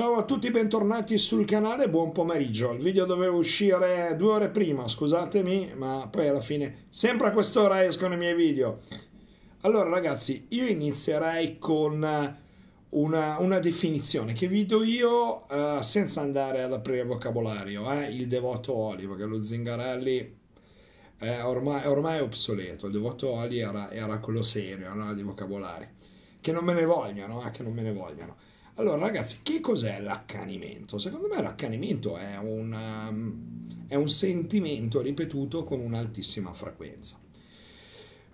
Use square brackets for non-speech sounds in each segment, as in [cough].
Ciao a tutti, bentornati sul canale, buon pomeriggio. Il video doveva uscire due ore prima, scusatemi, ma poi alla fine, sempre a quest'ora escono i miei video. Allora ragazzi, io inizierei con una, una definizione che vi do io eh, senza andare ad aprire il vocabolario, eh, il devoto Oli, perché lo Zingarelli è eh, ormai, ormai è obsoleto, il devoto Oli era, era quello serio, no? di vocabolari. Che non me ne vogliano, eh, che non me ne vogliano. Allora ragazzi, che cos'è l'accanimento? Secondo me l'accanimento è, una, ehm, è un sentimento ripetuto con un'altissima frequenza.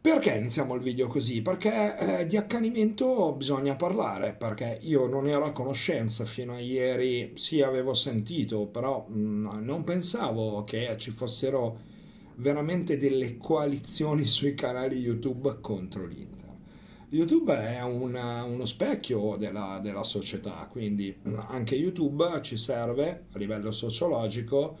Perché iniziamo il video così? Perché eh, di accanimento bisogna parlare, perché io non ero a conoscenza fino a ieri, sì avevo sentito, però mh, mm, non pensavo che ci fossero veramente delle coalizioni sui canali YouTube contro l'Inter. YouTube è una, uno specchio della, della, società, quindi anche YouTube ci serve a livello sociologico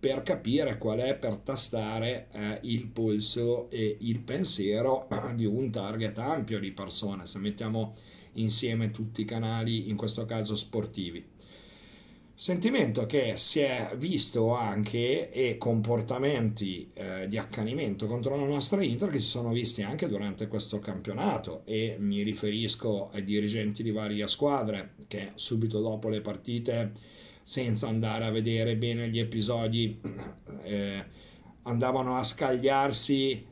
per capire qual è per tastare eh, il polso e il pensiero [clears throat] di un target ampio di persone, se mettiamo insieme tutti i canali, in questo caso sportivi. Sentimento che si è visto anche e comportamenti eh, di accanimento contro la nostra Inter che si sono visti anche durante questo campionato e mi riferisco ai dirigenti di varie squadre che subito dopo le partite senza andare a vedere bene gli episodi eh, andavano a scagliarsi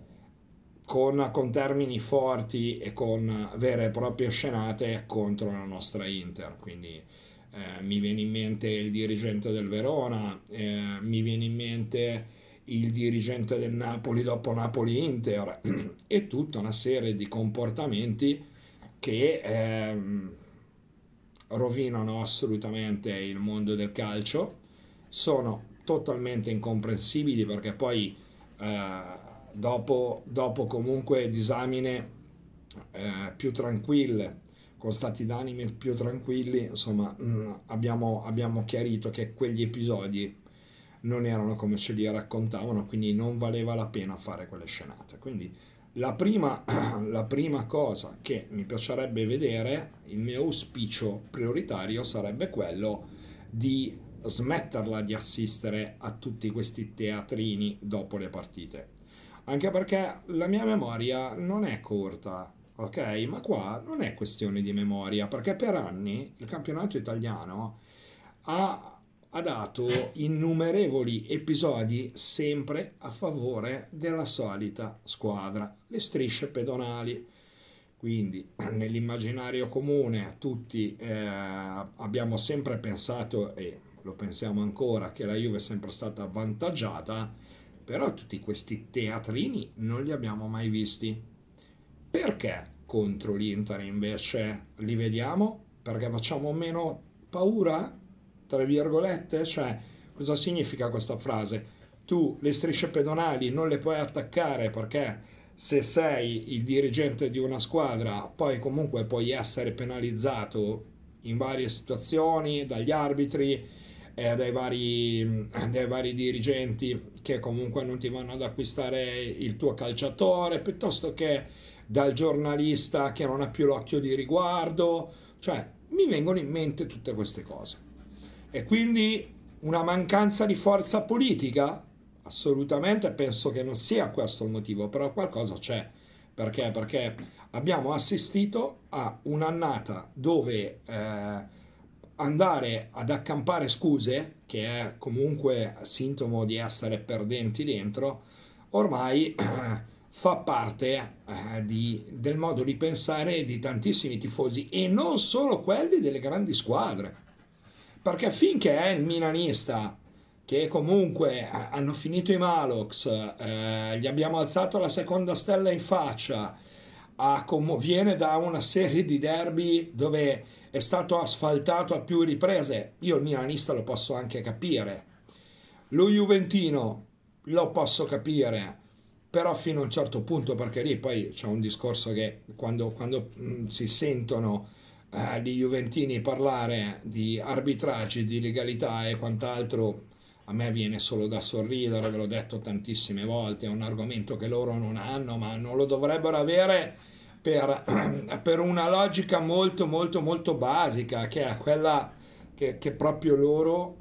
con, con termini forti e con vere e proprie scenate contro la nostra Inter quindi eh, mi viene in mente il dirigente del Verona, eh, mi viene in mente il dirigente del Napoli dopo Napoli-Inter [clears throat] e tutta una serie di comportamenti che ehm, rovinano assolutamente il mondo del calcio, sono totalmente incomprensibili perché poi eh, dopo, dopo comunque disamine eh, più tranquille con stati d'anime più tranquilli, insomma, mh, mm, abbiamo, abbiamo chiarito che quegli episodi non erano come ce li raccontavano, quindi non valeva la pena fare quelle scenate. Quindi la prima, [clears throat] la prima, cosa che mi piacerebbe vedere, il mio auspicio prioritario sarebbe quello di smetterla di assistere a tutti questi teatrini dopo le partite. Anche perché la mia memoria non è corta, ok? Ma qua non è questione di memoria, perché per anni il campionato italiano ha, ha dato innumerevoli episodi sempre a favore della solita squadra, le strisce pedonali. Quindi nell'immaginario comune tutti eh, abbiamo sempre pensato, e lo pensiamo ancora, che la Juve è sempre stata avvantaggiata, però tutti questi teatrini non li abbiamo mai visti perché contro l'Inter invece li vediamo? Perché facciamo meno paura? Tra virgolette? Cioè, cosa significa questa frase? Tu le strisce pedonali non le puoi attaccare perché se sei il dirigente di una squadra poi comunque puoi essere penalizzato in varie situazioni dagli arbitri, eh, dai, vari, [clears throat] dai vari dirigenti che comunque non ti vanno ad acquistare il tuo calciatore, piuttosto che dal giornalista che non ha più l'occhio di riguardo, cioè mi vengono in mente tutte queste cose. E quindi una mancanza di forza politica? Assolutamente, penso che non sia questo il motivo, però qualcosa c'è. Perché? Perché abbiamo assistito a un'annata dove eh, andare ad accampare scuse, che è comunque sintomo di essere perdenti dentro, ormai... [clears throat] fa parte eh, di, del modo di pensare di tantissimi tifosi e non solo quelli delle grandi squadre. Perché finché è il milanista che comunque eh, hanno finito i Malox, eh, gli abbiamo alzato la seconda stella in faccia, a, viene da una serie di derby dove è stato asfaltato a più riprese, io il milanista lo posso anche capire, lo juventino lo posso capire, però fino a un certo punto, perché lì poi c'è un discorso che quando, quando mh, mm, si sentono eh, gli Juventini parlare di arbitraggi, di legalità e quant'altro, a me viene solo da sorridere, ve l'ho detto tantissime volte, è un argomento che loro non hanno, ma non lo dovrebbero avere per, [clears throat] per una logica molto molto molto basica, che è quella che, che proprio loro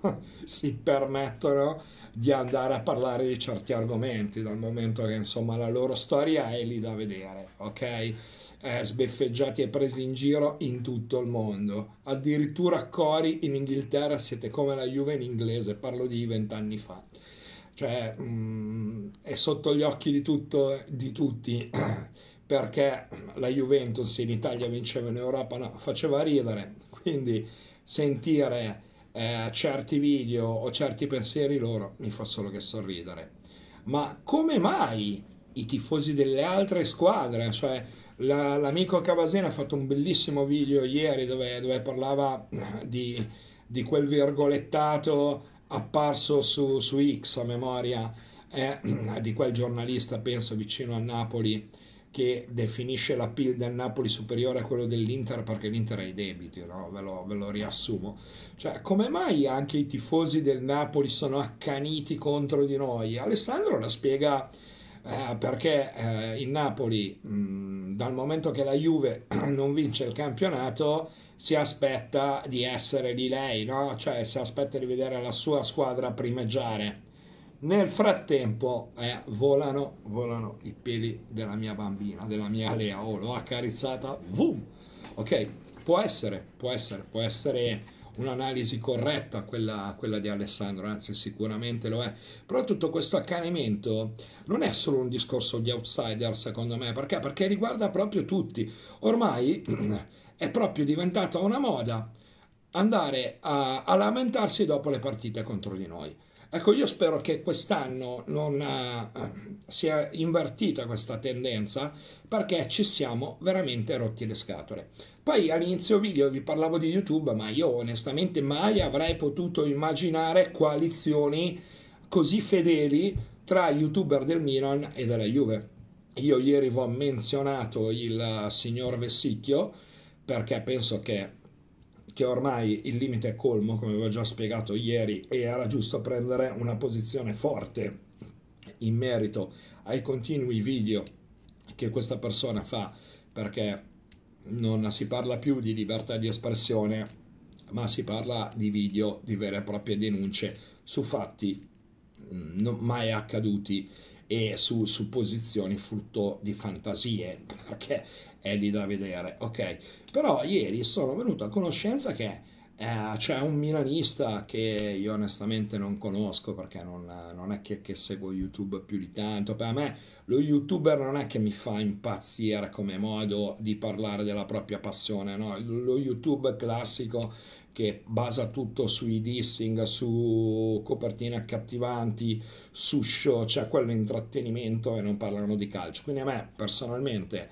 [laughs] si permettono di andare a parlare di certi argomenti, dal momento che insomma la loro storia è lì da vedere, ok? Eh, sbeffeggiati e presi in giro in tutto il mondo. Addirittura Cori in Inghilterra siete come la Juve in inglese, parlo di vent'anni fa. Cioè, mh, mm, è sotto gli occhi di, tutto, di tutti [clears throat] perché la Juventus in Italia vinceva in Europa, no, faceva ridere. Quindi sentire eh, certi video o certi pensieri loro mi fa solo che sorridere. Ma come mai i tifosi delle altre squadre, cioè la, l'amico Cavasena ha fatto un bellissimo video ieri dove, dove parlava eh, di, di, quel virgolettato apparso su, su X a memoria eh, di quel giornalista, penso vicino a Napoli, che definisce la PIL del Napoli superiore a quello dell'Inter perché l'Inter ha i debiti, no? ve, lo, ve, lo, riassumo. Cioè, come mai anche i tifosi del Napoli sono accaniti contro di noi? Alessandro la spiega eh, perché eh, il Napoli, mh, dal momento che la Juve [clears throat] non vince il campionato, si aspetta di essere di lei, no? cioè si aspetta di vedere la sua squadra primeggiare nel frattempo eh, volano, volano i peli della mia bambina, della mia Lea. Oh, l'ho accarezzata, boom! Ok, può essere, può essere, può essere un'analisi corretta quella, quella, di Alessandro, anzi sicuramente lo è. Però tutto questo accanimento non è solo un discorso di outsider, secondo me, perché? Perché riguarda proprio tutti. Ormai [clears throat] è proprio diventata una moda andare a, a lamentarsi dopo le partite contro di noi. Ecco, io spero che quest'anno non uh, sia invertita questa tendenza perché ci siamo veramente rotti le scatole. Poi all'inizio video vi parlavo di YouTube, ma io onestamente mai avrei potuto immaginare coalizioni così fedeli tra youtuber del Milan e della Juve. Io ieri vi ho menzionato il signor Vessicchio perché penso che che ormai il limite è colmo, come avevo già spiegato ieri, e era giusto prendere una posizione forte in merito ai continui video che questa persona fa, perché non si parla più di libertà di espressione, ma si parla di video, di vere e proprie denunce su fatti mm, mai accaduti e su supposizioni frutto di fantasie, [laughs] perché è lì da vedere, ok? Però ieri sono venuto a conoscenza che eh, c'è un milanista che io onestamente non conosco perché non, non è che, che, seguo YouTube più di tanto. Per me lo youtuber non è che mi fa impazzire come modo di parlare della propria passione, no? Lo YouTube classico che basa tutto sui dissing, su copertine accattivanti, su show, cioè quello intrattenimento e non parlano di calcio. Quindi a me personalmente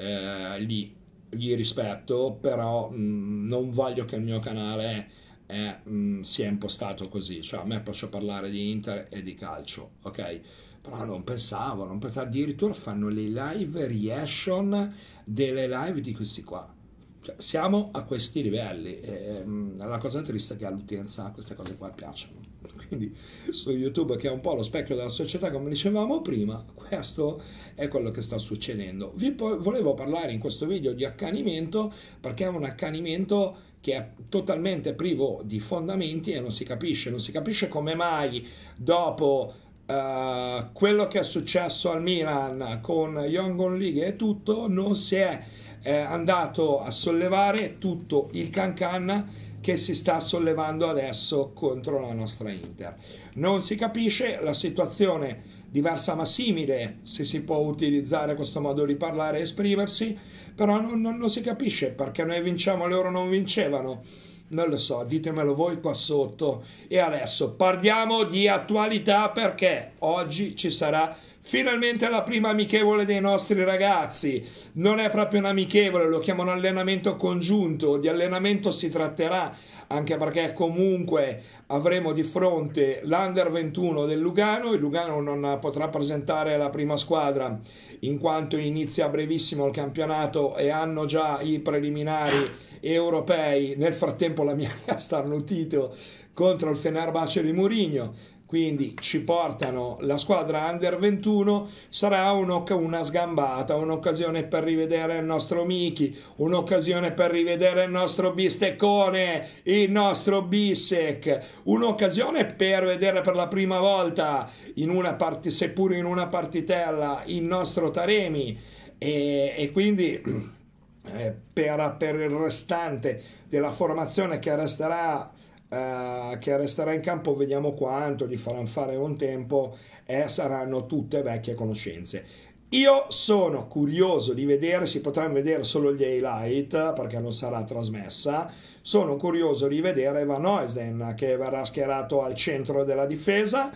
eh, li, li, rispetto, però mh, mm, non voglio che il mio canale è, mh, mm, sia impostato così, cioè a me piace parlare di Inter e di calcio, ok? Però non pensavo, non pensavo, addirittura fanno le live reaction delle live di questi qua cioè, siamo a questi livelli. E, ehm, la cosa triste è che all'utenza queste cose qua piacciono. [laughs] Quindi su YouTube, che è un po' lo specchio della società, come dicevamo prima, questo è quello che sta succedendo. Vi volevo parlare in questo video di accanimento perché è un accanimento che è totalmente privo di fondamenti e non si capisce, non si capisce come mai dopo uh, quello che è successo al Milan con Yongon League e tutto non si è è andato a sollevare tutto il cancan che si sta sollevando adesso contro la nostra Inter. Non si capisce la situazione diversa ma simile, se si può utilizzare questo modo di parlare e esprimersi, però non, non, non si capisce perché noi vinciamo e loro non vincevano. Non lo so, ditemelo voi qua sotto. E adesso parliamo di attualità perché oggi ci sarà Finalmente la prima amichevole dei nostri ragazzi. Non è proprio un amichevole, lo chiamano allenamento congiunto. Di allenamento si tratterà, anche perché comunque avremo di fronte l'Under 21 del Lugano. Il Lugano non potrà presentare la prima squadra in quanto inizia brevissimo il campionato e hanno già i preliminari europei. Nel frattempo la mia sta [laughs] starnutito contro il Fenerbahce di Murigno quindi ci portano la squadra under 21 sarà una sgambata un'occasione per rivedere il nostro Miki un'occasione per rivedere il nostro bisteccone il nostro Bissec, un'occasione per vedere per la prima volta in una part- seppur in una partitella il nostro Taremi e, e quindi [clears throat] eh, per, per il restante della formazione che resterà eh, che resterà in campo vediamo quanto, gli faranno fare un tempo e saranno tutte vecchie conoscenze. Io sono curioso di vedere, si potranno vedere solo gli highlight perché non sarà trasmessa. Sono curioso di vedere Van Oisden che verrà schierato al centro della difesa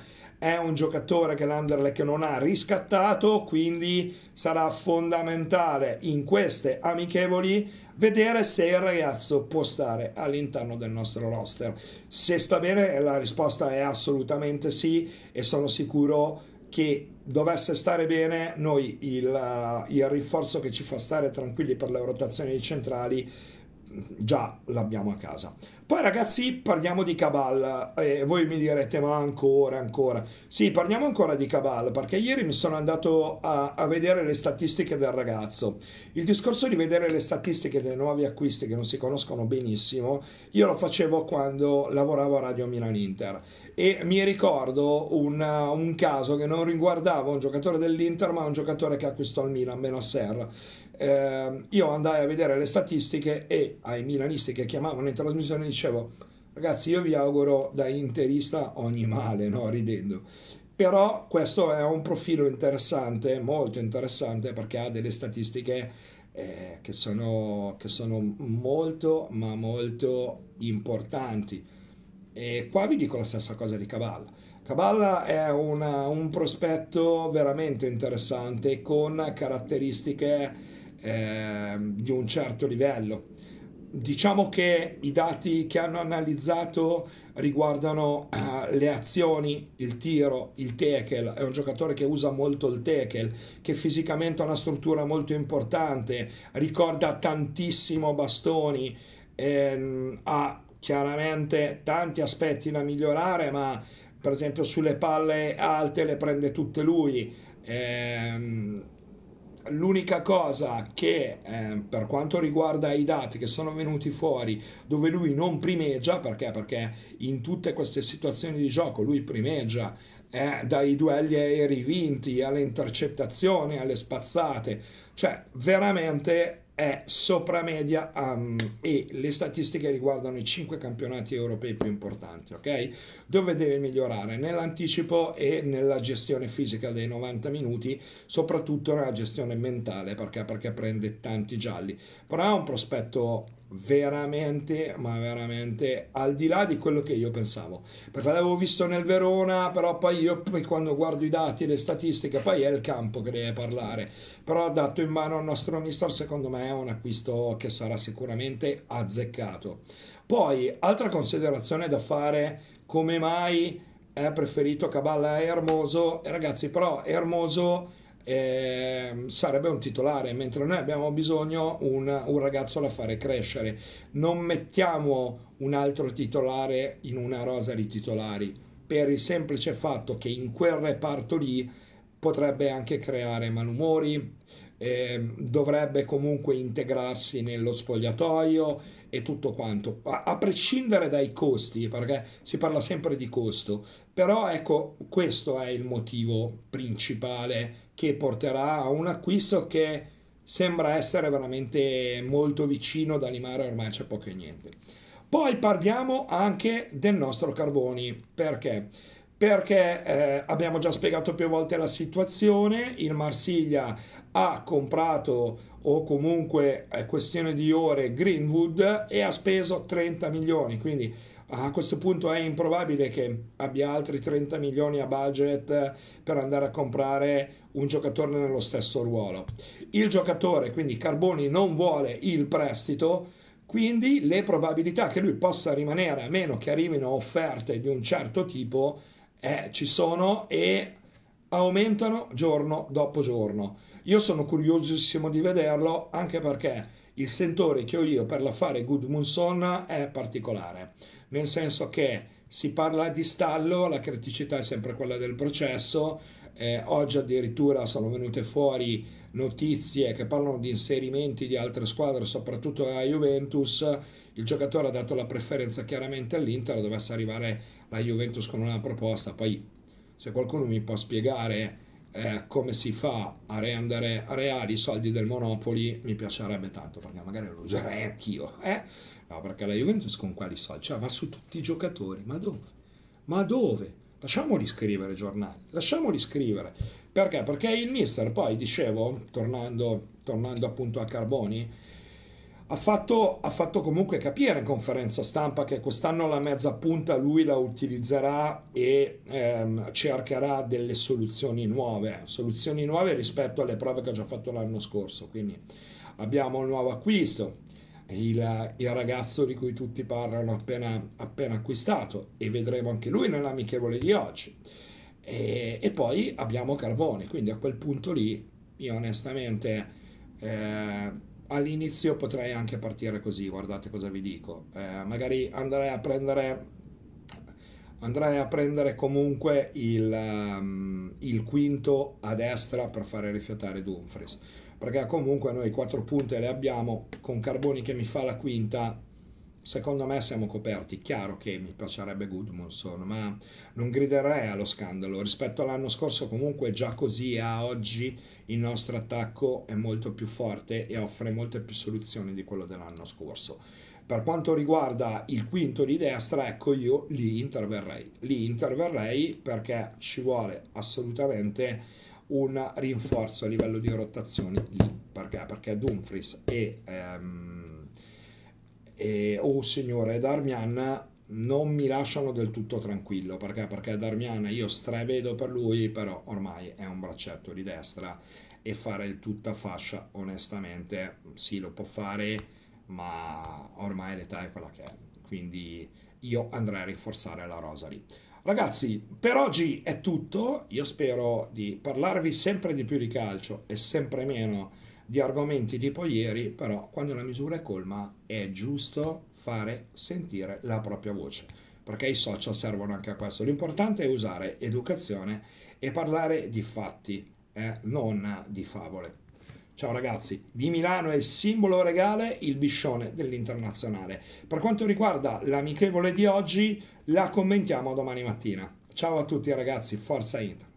è un giocatore che l'Anderlecht non ha riscattato, quindi sarà fondamentale in queste amichevoli vedere se il ragazzo può stare all'interno del nostro roster. Se sta bene la risposta è assolutamente sì e sono sicuro che dovesse stare bene noi il, il rinforzo che ci fa stare tranquilli per le rotazioni centrali già l'abbiamo a casa. Poi ragazzi parliamo di Cabal, eh, voi mi direte ma ancora, ancora. Sì, parliamo ancora di Cabal perché ieri mi sono andato a, a, vedere le statistiche del ragazzo. Il discorso di vedere le statistiche dei nuovi acquisti che non si conoscono benissimo, io lo facevo quando lavoravo a Radio Milan Inter e mi ricordo un, un caso che non riguardava un giocatore dell'Inter ma un giocatore che acquistò il Milan, a meno Serra eh, io andai a vedere le statistiche e ai milanisti che chiamavano in trasmissione dicevo ragazzi io vi auguro da interista ogni male, no? ridendo. Però questo è un profilo interessante, molto interessante perché ha delle statistiche eh, che, sono, che sono molto ma molto importanti. E qua vi dico la stessa cosa di Caballa Caballa è una, un prospetto veramente interessante con caratteristiche Ehm, di un certo livello. Diciamo che i dati che hanno analizzato riguardano eh, le azioni, il tiro, il tackle, è un giocatore che usa molto il tackle, che fisicamente ha una struttura molto importante, ricorda tantissimo Bastoni, ehm, ha chiaramente tanti aspetti da migliorare, ma per esempio sulle palle alte le prende tutte lui. Ehm, L'unica cosa che eh, per quanto riguarda i dati che sono venuti fuori dove lui non primeggia, perché? perché in tutte queste situazioni di gioco lui primeggia eh, dai duelli aerei vinti alle intercettazioni, alle spazzate, cioè veramente è sopra media um, e le statistiche riguardano i cinque campionati europei più importanti, ok? Dove deve migliorare? Nell'anticipo e nella gestione fisica dei 90 minuti, soprattutto nella gestione mentale, perché? perché prende tanti gialli, però ha un prospetto veramente, ma veramente al di là di quello che io pensavo, perché l'avevo visto nel Verona, però poi io poi quando guardo i dati e le statistiche, poi è il campo che deve parlare, però dato in mano al nostro mister, secondo me è un acquisto che sarà sicuramente azzeccato. Poi, altra considerazione da fare, come mai è preferito Caballa a Ermoso? Eh, ragazzi, però Ermoso eh, sarebbe un titolare, mentre noi abbiamo bisogno un, un ragazzo da fare crescere. Non mettiamo un altro titolare in una rosa di titolari per il semplice fatto che in quel reparto lì potrebbe anche creare malumori, eh, dovrebbe comunque integrarsi nello spogliatoio e tutto quanto, a, a, prescindere dai costi, perché si parla sempre di costo, però ecco questo è il motivo principale che porterà a un acquisto che sembra essere veramente molto vicino da limare ormai c'è poco e niente. Poi parliamo anche del nostro Carboni, perché? Perché eh, abbiamo già spiegato più volte la situazione, il Marsiglia ha comprato o comunque è questione di ore Greenwood e ha speso 30 milioni, quindi a questo punto è improbabile che abbia altri 30 milioni a budget per andare a comprare un giocatore nello stesso ruolo. Il giocatore, quindi Carboni, non vuole il prestito, quindi le probabilità che lui possa rimanere, a meno che arrivino offerte di un certo tipo, eh, ci sono e aumentano giorno dopo giorno. Io sono curiosissimo di vederlo anche perché il sentore che ho io per l'affare Goodmunson è particolare nel senso che si parla di stallo, la criticità è sempre quella del processo, eh, oggi addirittura sono venute fuori notizie che parlano di inserimenti di altre squadre, soprattutto la Juventus, il giocatore ha dato la preferenza chiaramente all'Inter, dovesse arrivare la Juventus con una proposta, poi se qualcuno mi può spiegare eh, come si fa a rendere reali i soldi del Monopoli mi piacerebbe tanto perché magari lo userei anch'io. Eh? No, perché la Juventus con quali soldi? Cioè va su tutti i giocatori, ma dove? Ma dove? Lasciamoli scrivere i giornali, lasciamoli scrivere. Perché? Perché il mister poi, dicevo, tornando, tornando appunto a Carboni, ha fatto, ha fatto, comunque capire in conferenza stampa che quest'anno la mezza punta lui la utilizzerà e ehm, cercherà delle soluzioni nuove, soluzioni nuove rispetto alle prove che ha già fatto l'anno scorso. Quindi abbiamo un nuovo acquisto, il, il, ragazzo di cui tutti parlano appena, appena, acquistato e vedremo anche lui nell'amichevole di oggi. E, e, poi abbiamo Carbone, quindi a quel punto lì io onestamente eh, all'inizio potrei anche partire così, guardate cosa vi dico, eh, magari andrei a prendere andrei a prendere comunque il, um, il quinto a destra per fare rifiatare Dumfries perché comunque noi quattro punte le abbiamo con Carboni che mi fa la quinta secondo me siamo coperti chiaro che mi piacerebbe Goodmanson ma non griderei allo scandalo rispetto all'anno scorso comunque già così a oggi il nostro attacco è molto più forte e offre molte più soluzioni di quello dell'anno scorso per quanto riguarda il quinto di destra, ecco io lì interverrei. Lì interverrei perché ci vuole assolutamente un rinforzo a livello di rotazione lì, perché, perché Dumfries e, ehm, e o oh, signore Darmian non mi lasciano del tutto tranquillo perché, perché Darmian io stravedo per lui però ormai è un braccetto di destra e fare il tutta fascia onestamente sì lo può fare ma ormai l'età è quella che è quindi io andrei a rinforzare la rosa lì Ragazzi, per oggi è tutto. Io spero di parlarvi sempre di più di calcio e sempre meno di argomenti tipo ieri, però quando la misura è colma è giusto fare sentire la propria voce, perché i social servono anche a questo. L'importante è usare educazione e parlare di fatti, eh, non di favole. Ciao ragazzi, di Milano è il simbolo regale il biscione dell'internazionale. Per quanto riguarda l'amichevole di oggi, la commentiamo domani mattina. Ciao a tutti ragazzi, forza Inter.